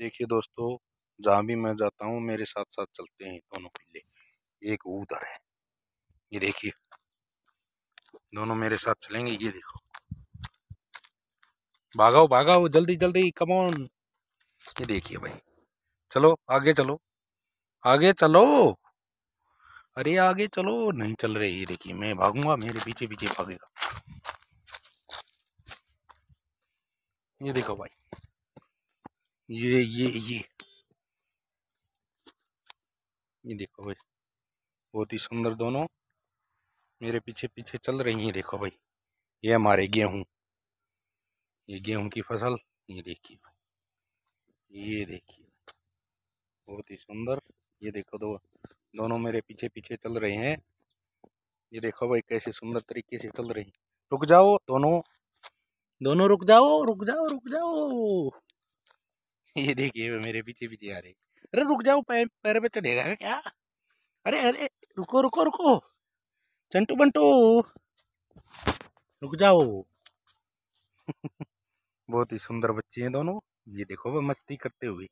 देखिए दोस्तों जहाँ भी मैं जाता हूँ मेरे साथ साथ चलते हैं दोनों पिल्ले एक उधर है ये देखिए दोनों मेरे साथ चलेंगे ये देखो भागाओ भागाओ जल्दी जल्दी कमोन ये देखिए भाई चलो आगे चलो आगे चलो अरे आगे चलो नहीं चल रहे ये देखिए मैं भागूंगा मेरे पीछे पीछे भागेगा ये देखो भाई ये ये ये ये देखो भाई बहुत ही सुंदर दोनों मेरे पीछे पीछे चल रही हैं देखो भाई ये हमारे गेहूं ये गेहूं की फसल ये देखिए भाई ये देखिए बहुत ही सुंदर ये देखो दो दोनों मेरे पीछे पीछे चल रहे हैं ये देखो भाई कैसे सुंदर तरीके से चल रही रुक जाओ दोनों दोनों रुक जाओ रुक जाओ रुक जाओ ये देखिए मेरे पीछे पीछे आ रही अरे रुक जाओ पैर पे चढ़ेगा क्या अरे अरे रुको रुको रुको चंटू बंटू रुक जाओ बहुत ही सुंदर बच्चे हैं दोनों ये देखो वो मस्ती करते हुए